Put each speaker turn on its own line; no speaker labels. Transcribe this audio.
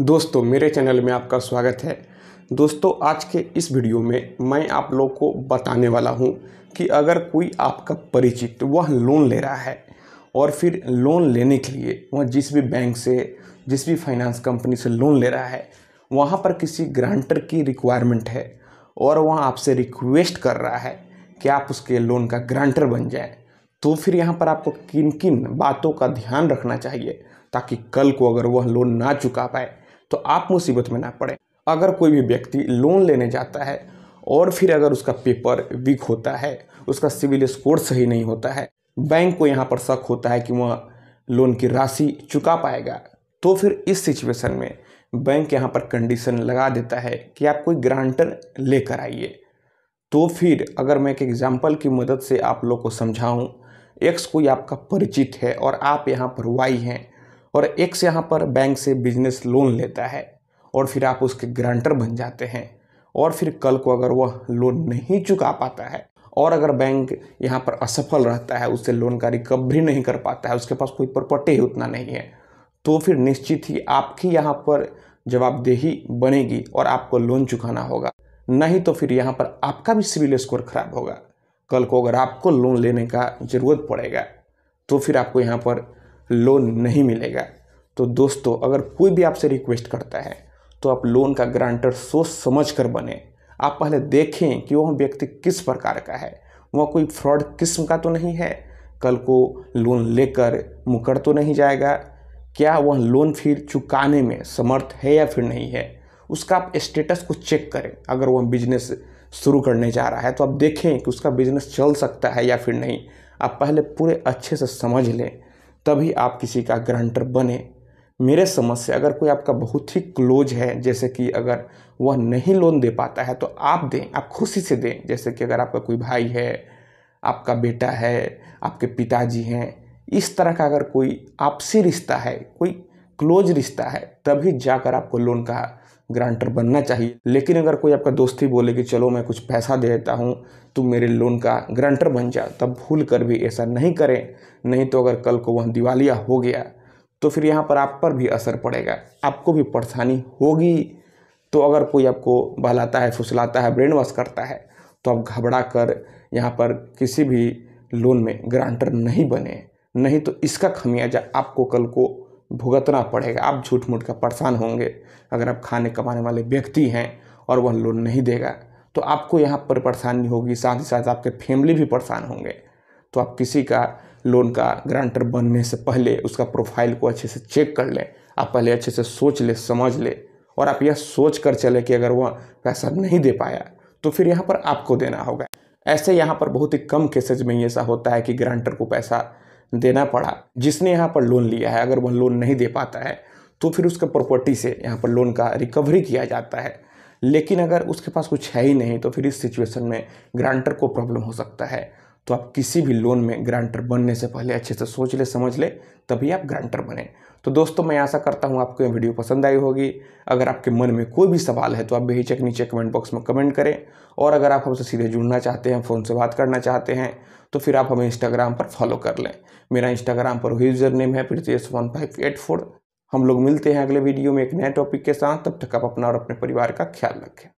दोस्तों मेरे चैनल में आपका स्वागत है दोस्तों आज के इस वीडियो में मैं आप लोग को बताने वाला हूं कि अगर कोई आपका परिचित वह लोन ले रहा है और फिर लोन लेने के लिए वह जिस भी बैंक से जिस भी फाइनेंस कंपनी से लोन ले रहा है वहाँ पर किसी ग्रांटर की रिक्वायरमेंट है और वह आपसे रिक्वेस्ट कर रहा है कि आप उसके लोन का ग्रांटर बन जाए तो फिर यहाँ पर आपको किन किन बातों का ध्यान रखना चाहिए ताकि कल को अगर वह लोन ना चुका पाए तो आप मुसीबत में ना पड़े अगर कोई भी व्यक्ति लोन लेने जाता है और फिर अगर उसका पेपर वीक होता है उसका सिविल स्कोर सही नहीं होता है बैंक को यहाँ पर शक होता है कि वह लोन की राशि चुका पाएगा तो फिर इस सिचुएशन में बैंक यहाँ पर कंडीशन लगा देता है कि आप कोई ग्रांटर लेकर आइए तो फिर अगर मैं एक एग्जाम्पल की मदद से आप लोग को समझाऊँ एक्स कोई आपका परिचित है और आप यहाँ पर वाई हैं और एक्स यहाँ पर बैंक से बिजनेस लोन लेता है और फिर आप उसके ग्रांटर बन जाते हैं और फिर कल को अगर वह लोन नहीं चुका पाता है और अगर बैंक यहाँ पर असफल रहता है उससे लोन का रिकवरी नहीं कर पाता है उसके पास कोई प्रॉपर्टी ही उतना नहीं है तो फिर निश्चित ही आपकी यहाँ पर जवाबदेही बनेगी और आपको लोन चुकाना होगा नहीं तो फिर यहाँ पर आपका भी सिविल स्कोर खराब होगा कल को अगर आपको लोन लेने का ज़रूरत पड़ेगा तो फिर आपको यहाँ पर लोन नहीं मिलेगा तो दोस्तों अगर कोई भी आपसे रिक्वेस्ट करता है तो आप लोन का ग्रांटर सोच समझ कर बने आप पहले देखें कि वह व्यक्ति किस प्रकार का है वह कोई फ्रॉड किस्म का तो नहीं है कल को लोन लेकर मुकर तो नहीं जाएगा क्या वह लोन फिर चुकाने में समर्थ है या फिर नहीं है उसका आप स्टेटस को चेक करें अगर वह बिजनेस शुरू करने जा रहा है तो आप देखें कि उसका बिजनेस चल सकता है या फिर नहीं आप पहले पूरे अच्छे से समझ लें तभी आप किसी का ग्रांटर बने मेरे समझ से अगर कोई आपका बहुत ही क्लोज है जैसे कि अगर वह नहीं लोन दे पाता है तो आप दें आप खुशी से दें जैसे कि अगर आपका कोई भाई है आपका बेटा है आपके पिताजी हैं इस तरह का अगर कोई आपसी रिश्ता है कोई क्लोज रिश्ता है तभी जाकर आपको लोन का ग्रांटर बनना चाहिए लेकिन अगर कोई आपका दोस्त ही बोले कि चलो मैं कुछ पैसा दे देता हूँ तुम मेरे लोन का ग्रांटर बन जाओ तब भूल कर भी ऐसा नहीं करें नहीं तो अगर कल को वह दिवालिया हो गया तो फिर यहाँ पर आप पर भी असर पड़ेगा आपको भी परेशानी होगी तो अगर कोई आपको बहलाता है फुसलाता है ब्रेन वॉश करता है तो आप घबरा कर यहाँ पर किसी भी लोन में ग्रांटर नहीं बने नहीं तो इसका खमियाजा आपको कल को भुगतना पड़ेगा आप झूठ मूठ का परेशान होंगे अगर आप खाने कमाने वाले व्यक्ति हैं और वह लोन नहीं देगा तो आपको यहाँ पर परेशानी होगी साथ ही साथ आपके फैमिली भी परेशान होंगे तो आप किसी का लोन का ग्रांटर बनने से पहले उसका प्रोफाइल को अच्छे से चेक कर लें आप पहले अच्छे से सोच लें समझ लें और आप यह सोच कर चले कि अगर वह पैसा नहीं दे पाया तो फिर यहाँ पर आपको देना होगा ऐसे यहाँ पर बहुत ही कम केसेज में ऐसा होता है कि ग्रांटर को पैसा देना पड़ा जिसने यहाँ पर लोन लिया है अगर वह लोन नहीं दे पाता है तो फिर उसके प्रॉपर्टी से यहाँ पर लोन का रिकवरी किया जाता है लेकिन अगर उसके पास कुछ है ही नहीं तो फिर इस सिचुएशन में ग्रांटर को प्रॉब्लम हो सकता है तो आप किसी भी लोन में ग्रांटर बनने से पहले अच्छे से सोच ले समझ ले तभी आप ग्रांटर बने तो दोस्तों मैं आशा करता हूँ आपको ये वीडियो पसंद आई होगी अगर आपके मन में कोई भी सवाल है तो आप बेहिचक नीचे कमेंट बॉक्स में कमेंट करें और अगर आप हमसे सीधे जुड़ना चाहते हैं फ़ोन से बात करना चाहते हैं तो फिर आप हमें इंस्टाग्राम पर फॉलो कर लें मेरा इंस्टाग्राम पर वही यूज़र नेम है Pritesh one five eight four हम लोग मिलते हैं अगले वीडियो में एक नए टॉपिक के साथ तब तक आप अपना और अपने परिवार का ख्याल रखें